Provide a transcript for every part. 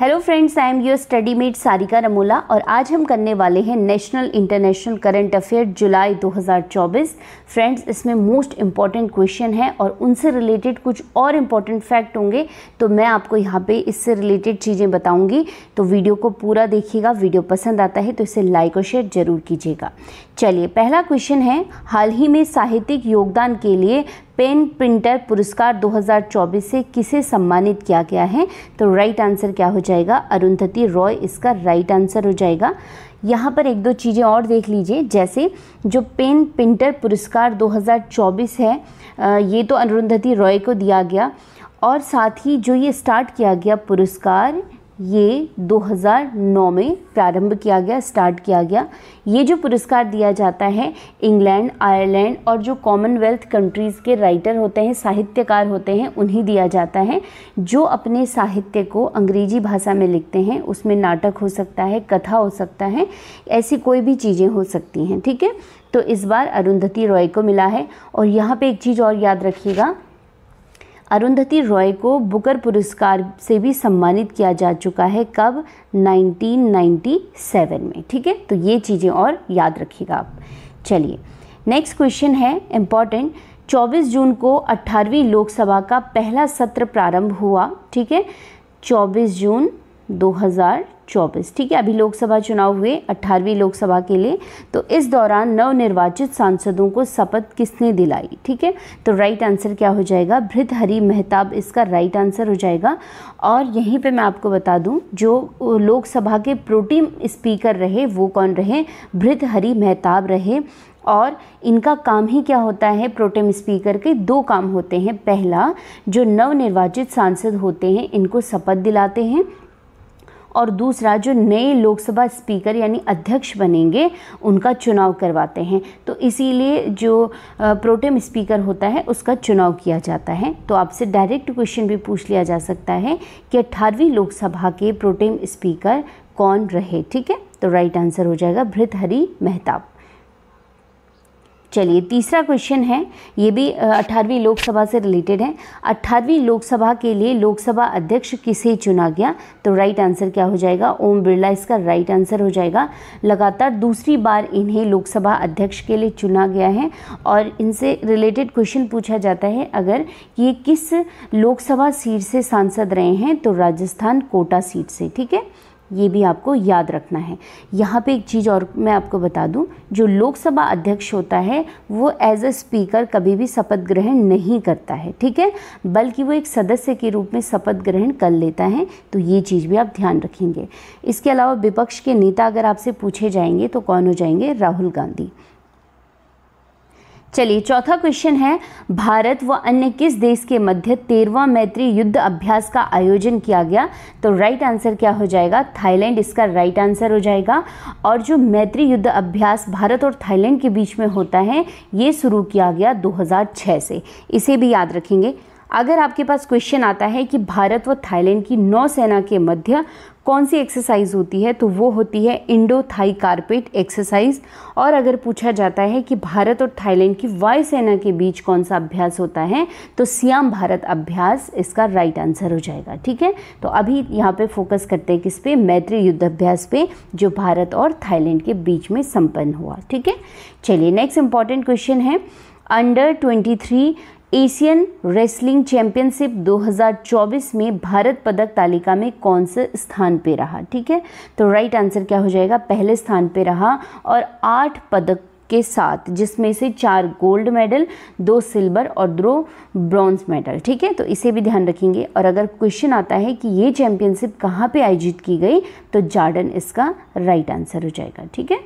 hello friends I am your study mate Sarika Ramola और आज हम करने वाले हैं नेशनल इंटरनेशनल करंट अफेयर जुलाई 2024 फ्रेंड्स इसमें मोस्ट इम्पॉर्टेंट क्वेश्चन है और उनसे रिलेटेड कुछ और इम्पॉर्टेंट फैक्ट होंगे तो मैं आपको यहाँ पे इससे रिलेटेड चीज़ें बताऊंगी तो वीडियो को पूरा देखिएगा वीडियो पसंद आता है तो इसे लाइक और शेयर ज़रूर कीजिएगा चलिए पहला क्वेश्चन है हाल ही में साहित्यिक योगदान के लिए पेन प्रिंटर पुरस्कार 2024 से किसे सम्मानित किया गया है तो राइट आंसर क्या हो जाएगा अरुंधति रॉय इसका राइट आंसर हो जाएगा यहाँ पर एक दो चीज़ें और देख लीजिए जैसे जो पेन प्रिंटर पुरस्कार 2024 है ये तो अरुंधति रॉय को दिया गया और साथ ही जो ये स्टार्ट किया गया पुरस्कार ये 2009 में प्रारंभ किया गया स्टार्ट किया गया ये जो पुरस्कार दिया जाता है इंग्लैंड आयरलैंड और जो कॉमनवेल्थ कंट्रीज़ के राइटर होते हैं साहित्यकार होते हैं उन्हें दिया जाता है जो अपने साहित्य को अंग्रेजी भाषा में लिखते हैं उसमें नाटक हो सकता है कथा हो सकता है ऐसी कोई भी चीज़ें हो सकती हैं ठीक है तो इस बार अरुंधति रॉय को मिला है और यहाँ पे एक चीज़ और याद रखिएगा अरुंधति रॉय को बुकर पुरस्कार से भी सम्मानित किया जा चुका है कब 1997 में ठीक है तो ये चीज़ें और याद रखिएगा आप चलिए नेक्स्ट क्वेश्चन है इम्पॉर्टेंट 24 जून को 18वीं लोकसभा का पहला सत्र प्रारंभ हुआ ठीक है 24 जून 2024 ठीक है अभी लोकसभा चुनाव हुए 18वीं लोकसभा के लिए तो इस दौरान नवनिर्वाचित सांसदों को शपथ किसने दिलाई ठीक है तो राइट आंसर क्या हो जाएगा भृत हरी मेहताब इसका राइट आंसर हो जाएगा और यहीं पे मैं आपको बता दूं जो लोकसभा के प्रोटीम स्पीकर रहे वो कौन रहे भृत हरी मेहताब रहे और इनका काम ही क्या होता है प्रोटेम स्पीकर के दो काम होते हैं पहला जो नवनिर्वाचित सांसद होते हैं इनको शपथ दिलाते हैं और दूसरा जो नए लोकसभा स्पीकर यानी अध्यक्ष बनेंगे उनका चुनाव करवाते हैं तो इसीलिए जो प्रोटेम स्पीकर होता है उसका चुनाव किया जाता है तो आपसे डायरेक्ट क्वेश्चन भी पूछ लिया जा सकता है कि अट्ठारहवीं लोकसभा के प्रोटेम स्पीकर कौन रहे ठीक है तो राइट आंसर हो जाएगा भृतहरी मेहताब चलिए तीसरा क्वेश्चन है ये भी अठारहवीं लोकसभा से रिलेटेड है अट्ठारहवीं लोकसभा के लिए लोकसभा अध्यक्ष किसे चुना गया तो राइट आंसर क्या हो जाएगा ओम बिरला इसका राइट आंसर हो जाएगा लगातार दूसरी बार इन्हें लोकसभा अध्यक्ष के लिए चुना गया है और इनसे रिलेटेड क्वेश्चन पूछा जाता है अगर ये किस लोकसभा सीट से सांसद रहे हैं तो राजस्थान कोटा सीट से ठीक है ये भी आपको याद रखना है यहाँ पे एक चीज़ और मैं आपको बता दूँ जो लोकसभा अध्यक्ष होता है वो एज अ स्पीकर कभी भी शपथ ग्रहण नहीं करता है ठीक है बल्कि वो एक सदस्य के रूप में शपथ ग्रहण कर लेता है तो ये चीज़ भी आप ध्यान रखेंगे इसके अलावा विपक्ष के नेता अगर आपसे पूछे जाएंगे तो कौन हो जाएंगे राहुल गांधी चलिए चौथा क्वेश्चन है भारत व अन्य किस देश के मध्य तेरवा मैत्री युद्ध अभ्यास का आयोजन किया गया तो राइट आंसर क्या हो जाएगा थाईलैंड इसका राइट आंसर हो जाएगा और जो मैत्री युद्ध अभ्यास भारत और थाईलैंड के बीच में होता है ये शुरू किया गया 2006 से इसे भी याद रखेंगे अगर आपके पास क्वेश्चन आता है कि भारत व थाईलैंड की नौसेना के मध्य कौन सी एक्सरसाइज होती है तो वो होती है इंडो थाई कारपेट एक्सरसाइज और अगर पूछा जाता है कि भारत और थाईलैंड की वायुसेना के बीच कौन सा अभ्यास होता है तो सियाम भारत अभ्यास इसका राइट आंसर हो जाएगा ठीक है तो अभी यहाँ पे फोकस करते हैं किस पे मैत्री युद्धाभ्यास पे जो भारत और थाईलैंड के बीच में संपन्न हुआ ठीक है चलिए नेक्स्ट इंपॉर्टेंट क्वेश्चन है under twenty Asian wrestling championship 2024 में भारत पदक तालिका में कौन से स्थान पे रहा ठीक है तो राइट आंसर क्या हो जाएगा पहले स्थान पे रहा और आठ पदक के साथ जिसमें से चार गोल्ड मेडल दो सिल्वर और दो ब्रॉन्ज मेडल ठीक है तो इसे भी ध्यान रखेंगे और अगर क्वेश्चन आता है कि ये चैंपियनशिप कहाँ पे आयोजित की गई तो जार्डन इसका राइट आंसर हो जाएगा ठीक है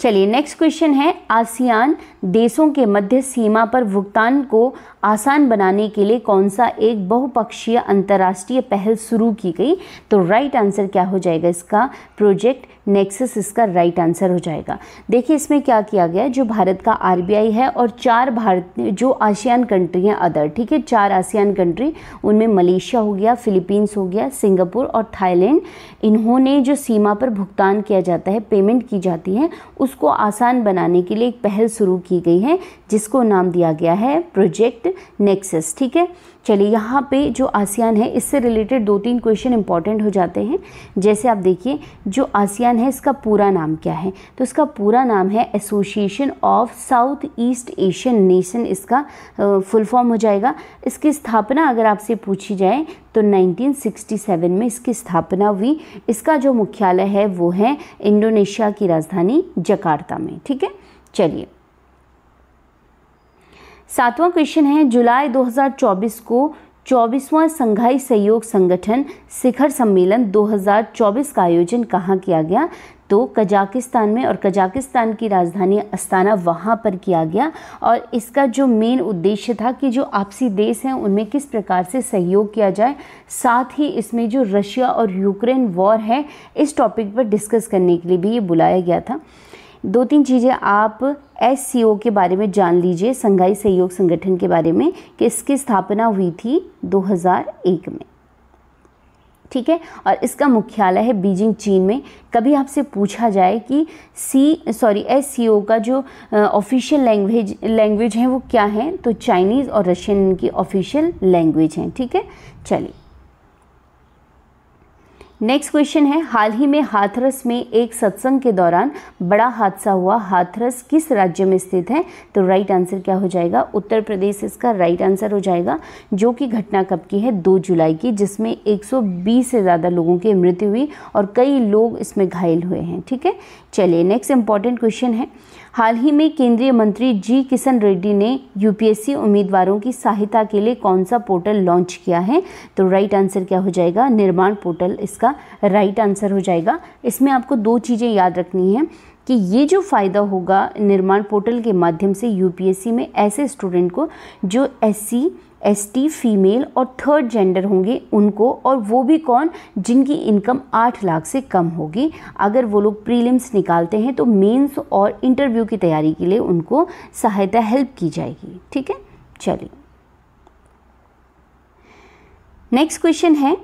चलिए नेक्स्ट क्वेश्चन है आसियान देशों के मध्य सीमा पर भुगतान को आसान बनाने के लिए कौन सा एक बहुपक्षीय अंतर्राष्ट्रीय पहल शुरू की गई तो राइट आंसर क्या हो जाएगा इसका प्रोजेक्ट नेक्सस इसका राइट आंसर हो जाएगा देखिए इसमें क्या किया गया जो भारत का आर है और चार भारत जो आसियान कंट्री हैं अदर ठीक है चार आसियान कंट्री उनमें मलेशिया हो गया फिलीपींस हो गया सिंगापुर और थाईलैंड इन्होंने जो सीमा पर भुगतान किया जाता है पेमेंट की जाती है उसको आसान बनाने के लिए एक पहल शुरू की गई है जिसको नाम दिया गया है प्रोजेक्ट नेक्सस ठीक है चलिए यहाँ पे जो आसियान है इससे रिलेटेड दो तीन क्वेश्चन इंपॉर्टेंट हो जाते हैं जैसे आप देखिए जो आसियान है इसका पूरा नाम क्या है तो इसका पूरा नाम है Association of South East Asian Nation इसका फुल फॉर्म हो जाएगा इसकी स्थापना अगर आपसे पूछी जाए तो 1967 में इसकी स्थापना हुई इसका जो मुख्यालय है वो है इंडोनेशिया की राजधानी जकार्ता में ठीक है चलिए सातवां क्वेश्चन है जुलाई 2024 को चौबीसवां संघाई सहयोग संगठन शिखर सम्मेलन 2024 का आयोजन कहाँ किया गया तो कजाकिस्तान में और कजाकिस्तान की राजधानी अस्ताना वहाँ पर किया गया और इसका जो मेन उद्देश्य था कि जो आपसी देश हैं उनमें किस प्रकार से सहयोग किया जाए साथ ही इसमें जो रशिया और यूक्रेन वॉर है इस टॉपिक पर डिस्कस करने के लिए भी ये बुलाया गया था दो तीन चीज़ें आप एस के बारे में जान लीजिए संघाई सहयोग संगठन के बारे में कि इसकी स्थापना हुई थी 2001 में ठीक है और इसका मुख्यालय है बीजिंग चीन में कभी आपसे पूछा जाए कि सी सॉरी एस सी ओ का जो ऑफिशियल लैंग्वेज लैंग्वेज है वो क्या है तो चाइनीज़ और रशियन की ऑफिशियल लैंग्वेज हैं ठीक है चलिए नेक्स्ट क्वेश्चन है हाल ही में हाथरस में एक सत्संग के दौरान बड़ा हादसा हुआ हाथरस किस राज्य में स्थित है तो राइट आंसर क्या हो जाएगा उत्तर प्रदेश इसका राइट आंसर हो जाएगा जो कि घटना कब की है दो जुलाई की जिसमें 120 से ज़्यादा लोगों की मृत्यु हुई और कई लोग इसमें घायल हुए हैं ठीक है चलिए नेक्स्ट इंपॉर्टेंट क्वेश्चन है हाल ही में केंद्रीय मंत्री जी किशन रेड्डी ने यूपीएससी उम्मीदवारों की सहायता के लिए कौन सा पोर्टल लॉन्च किया है तो राइट आंसर क्या हो जाएगा निर्माण पोर्टल इसका राइट आंसर हो जाएगा इसमें आपको दो चीज़ें याद रखनी है कि ये जो फ़ायदा होगा निर्माण पोर्टल के माध्यम से यूपीएससी में ऐसे स्टूडेंट को जो एससी एसटी फीमेल और थर्ड जेंडर होंगे उनको और वो भी कौन जिनकी इनकम आठ लाख से कम होगी अगर वो लोग प्रीलिम्स निकालते हैं तो मेंस और इंटरव्यू की तैयारी के लिए उनको सहायता हेल्प की जाएगी ठीक है चलिए नेक्स्ट क्वेश्चन है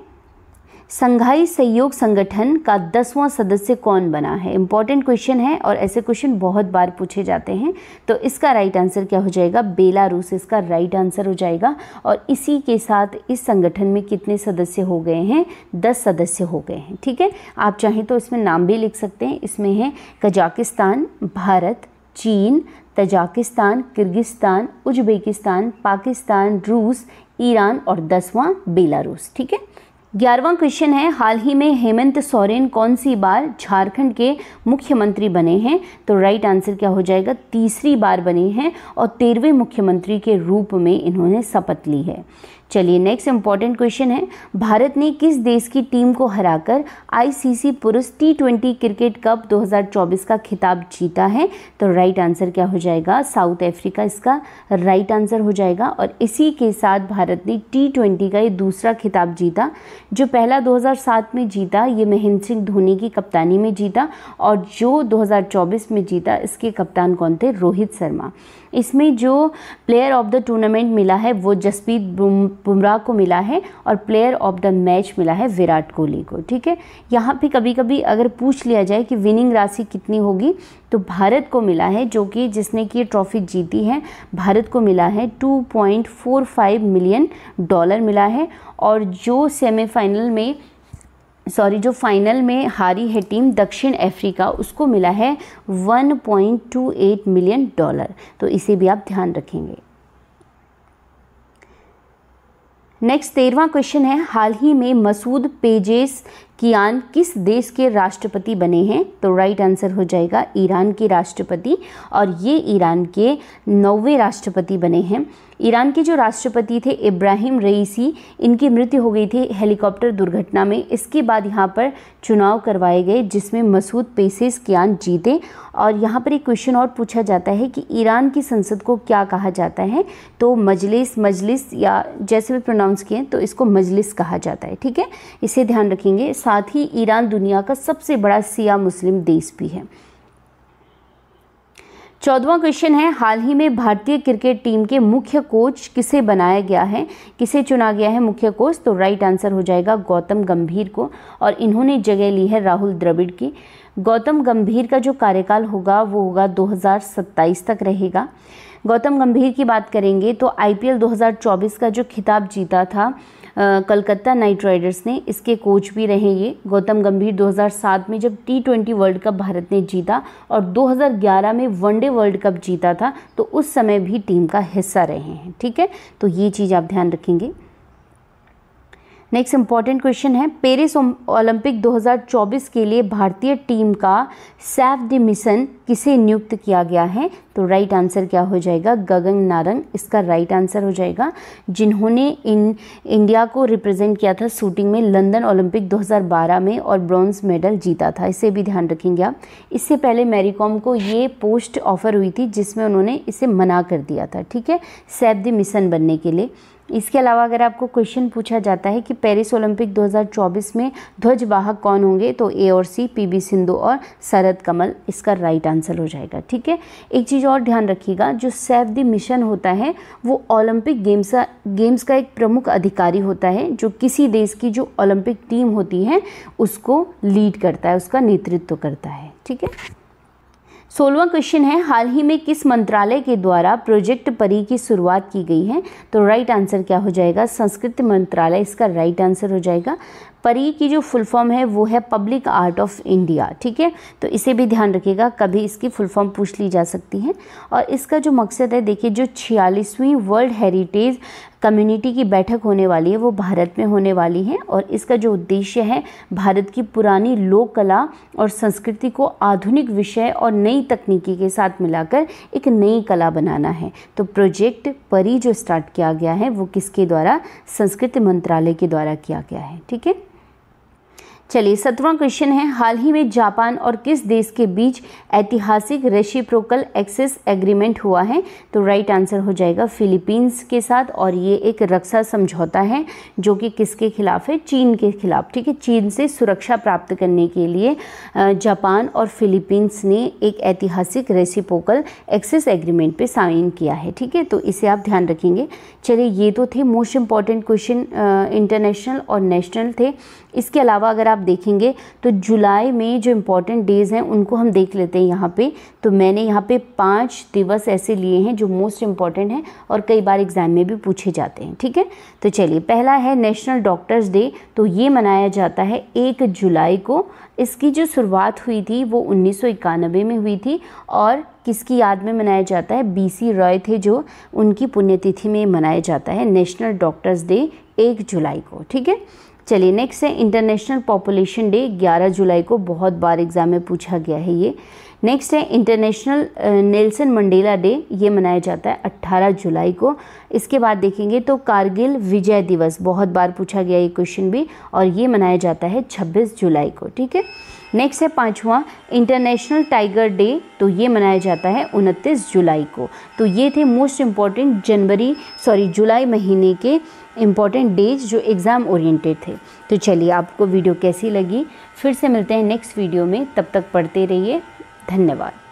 संघाई सहयोग संगठन का दसवां सदस्य कौन बना है इंपॉर्टेंट क्वेश्चन है और ऐसे क्वेश्चन बहुत बार पूछे जाते हैं तो इसका राइट आंसर क्या हो जाएगा बेलारूस इसका राइट आंसर हो जाएगा और इसी के साथ इस संगठन में कितने सदस्य हो गए हैं दस सदस्य हो गए हैं ठीक है आप चाहें तो इसमें नाम भी लिख सकते हैं इसमें है कजाकिस्तान भारत चीन तजाकिस्तान किर्गिस्तान उज्बेकिस्तान पाकिस्तान रूस ईरान और दसवां बेलारूस ठीक है ग्यारहवां क्वेश्चन है हाल ही में हेमंत सोरेन कौन सी बार झारखंड के मुख्यमंत्री बने हैं तो राइट आंसर क्या हो जाएगा तीसरी बार बने हैं और तेरहवें मुख्यमंत्री के रूप में इन्होंने शपथ ली है चलिए नेक्स्ट इंपॉर्टेंट क्वेश्चन है भारत ने किस देश की टीम को हराकर आईसीसी पुरुष टी ट्वेंटी क्रिकेट कप 2024 का खिताब जीता है तो राइट आंसर क्या हो जाएगा साउथ अफ्रीका इसका राइट आंसर हो जाएगा और इसी के साथ भारत ने टी ट्वेंटी का ये दूसरा खिताब जीता जो पहला 2007 में जीता ये महेंद्र सिंह धोनी की कप्तानी में जीता और जो 2024 में जीता इसके कप्तान कौन थे रोहित शर्मा इसमें जो प्लेयर ऑफ द टूर्नामेंट मिला है वो जसप्रीत बुमराह को मिला है और प्लेयर ऑफ द मैच मिला है विराट कोहली को ठीक है यहाँ पे कभी कभी अगर पूछ लिया जाए कि विनिंग राशि कितनी होगी तो भारत को मिला है जो कि जिसने कि ट्रॉफी जीती है भारत को मिला है 2.45 मिलियन डॉलर मिला है और जो सेमीफाइनल में सॉरी जो फाइनल में हारी है टीम दक्षिण अफ्रीका उसको मिला है 1.28 मिलियन डॉलर तो इसे भी आप ध्यान रखेंगे नेक्स्ट तेरवा क्वेश्चन है हाल ही में मसूद पेजेस कियान किस देश के राष्ट्रपति बने हैं तो राइट आंसर हो जाएगा ईरान के राष्ट्रपति और ये ईरान के नौवे राष्ट्रपति बने हैं ईरान के जो राष्ट्रपति थे इब्राहिम रईसी इनकी मृत्यु हो गई थी हेलीकॉप्टर दुर्घटना में इसके बाद यहाँ पर चुनाव करवाए गए जिसमें मसूद पेसेस क्या जीते और यहाँ पर एक क्वेश्चन और पूछा जाता है कि ईरान की संसद को क्या कहा जाता है तो मजलिस मजलिस या जैसे भी प्रोनाउंस किए तो इसको मजलिस कहा जाता है ठीक है इसे ध्यान रखेंगे साथ ही ईरान दुनिया का सबसे बड़ा सिया मुस्लिम देश भी है चौदवा क्वेश्चन है हाल ही में भारतीय क्रिकेट टीम के मुख्य कोच किसे बनाया गया है किसे चुना गया है मुख्य कोच तो राइट आंसर हो जाएगा गौतम गंभीर को और इन्होंने जगह ली है राहुल द्रविड़ की गौतम गंभीर का जो कार्यकाल होगा वो होगा 2027 तक रहेगा गौतम गंभीर की बात करेंगे तो आईपीएल 2024 का जो खिताब जीता था कलकत्ता नाइट राइडर्स ने इसके कोच भी रहे ये गौतम गंभीर 2007 में जब T twenty World Cup Bharat ने जीता और 2011 में वनडे वर्ल्ड कप जीता था तो उस समय भी टीम का हिस्सा रहे हैं ठीक है तो ये चीज़ आप ध्यान रखेंगे नेक्स्ट इंपॉर्टेंट क्वेश्चन है पेरिस ओलंपिक 2024 के लिए भारतीय टीम का सैफ द मिशन किसे नियुक्त किया गया है तो राइट आंसर क्या हो जाएगा गगन नारंग इसका राइट आंसर हो जाएगा जिन्होंने इन इंडिया को रिप्रेजेंट किया था शूटिंग में लंदन ओलंपिक 2012 में और ब्रॉन्ज मेडल जीता था इसे भी ध्यान रखेंगे आप इससे पहले मैरीकॉम को ये पोस्ट ऑफर हुई थी जिसमें उन्होंने इसे मना कर दिया था ठीक है सैफ द मिशन बनने के लिए इसके अलावा अगर आपको क्वेश्चन पूछा जाता है कि पेरिस ओलंपिक 2024 में ध्वजवाहक कौन होंगे तो ए और सी पीवी सिंधु और शरद कमल इसका राइट आंसर हो जाएगा ठीक है एक चीज़ और ध्यान रखिएगा जो सैफ द मिशन होता है वो ओलंपिक गेम्स गेम्स का एक प्रमुख अधिकारी होता है जो किसी देश की जो ओलंपिक टीम होती है उसको लीड करता है उसका नेतृत्व करता है ठीक है सोलवा क्वेश्चन है हाल ही में किस मंत्रालय के द्वारा प्रोजेक्ट परी की शुरुआत की गई है तो राइट आंसर क्या हो जाएगा संस्कृत मंत्रालय इसका राइट आंसर हो जाएगा परी की जो फुल फॉर्म है वो है पब्लिक आर्ट ऑफ इंडिया ठीक है तो इसे भी ध्यान रखिएगा कभी इसकी फुल फॉर्म पूछ ली जा सकती है और इसका जो मकसद है देखिए जो छियालीसवीं वर्ल्ड हेरिटेज कम्युनिटी की बैठक होने वाली है वो भारत में होने वाली है और इसका जो उद्देश्य है भारत की पुरानी लोक कला और संस्कृति को आधुनिक विषय और नई तकनीकी के साथ मिलाकर एक नई कला बनाना है तो प्रोजेक्ट परी जो स्टार्ट किया गया है वो किसके द्वारा संस्कृति मंत्रालय के द्वारा किया गया है ठीक है चलिए सत्रवा क्वेश्चन है हाल ही में जापान और किस देश के बीच ऐतिहासिक रेशिप्रोकल एक्सेस एग्रीमेंट हुआ है तो राइट आंसर हो जाएगा फिलीपींस के साथ और ये एक रक्षा समझौता है जो कि किसके खिलाफ है चीन के खिलाफ ठीक है चीन से सुरक्षा प्राप्त करने के लिए जापान और फिलीपींस ने एक ऐतिहासिक रेसिपोकल एक्सेस एग्रीमेंट पर साइन किया है ठीक है तो इसे आप ध्यान रखेंगे चलिए ये तो थे मोस्ट इंपॉर्टेंट क्वेश्चन इंटरनेशनल और नेशनल थे इसके अलावा अगर आप देखेंगे तो जुलाई में जो इम्पोर्टेंट डेज़ हैं उनको हम देख लेते हैं यहाँ पे तो मैंने यहाँ पे पाँच दिवस ऐसे लिए हैं जो मोस्ट इम्पॉर्टेंट हैं और कई बार एग्ज़ाम में भी पूछे जाते हैं ठीक है तो चलिए पहला है नेशनल डॉक्टर्स डे तो ये मनाया जाता है एक जुलाई को इसकी जो शुरुआत हुई थी वो उन्नीस में हुई थी और किसकी याद में मनाया जाता है बीसी रॉय थे जो उनकी पुण्यतिथि में मनाया जाता है नेशनल डॉक्टर्स डे एक जुलाई को ठीक है चलिए नेक्स्ट है इंटरनेशनल पॉपुलेशन डे 11 जुलाई को बहुत बार एग्जाम में पूछा गया है ये नेक्स्ट है इंटरनेशनल नेल्सन मंडेला डे ये मनाया जाता है 18 जुलाई को इसके बाद देखेंगे तो कारगिल विजय दिवस बहुत बार पूछा गया ये क्वेश्चन भी और ये मनाया जाता है 26 जुलाई को ठीक है नेक्स्ट है पाँचवा इंटरनेशनल टाइगर डे तो ये मनाया जाता है उनतीस जुलाई को तो ये थे मोस्ट इम्पॉर्टेंट जनवरी सॉरी जुलाई महीने के इम्पॉर्टेंट डेज जो एग्ज़ाम ओरिएंटेड थे तो चलिए आपको वीडियो कैसी लगी फिर से मिलते हैं नेक्स्ट वीडियो में तब तक पढ़ते रहिए धन्यवाद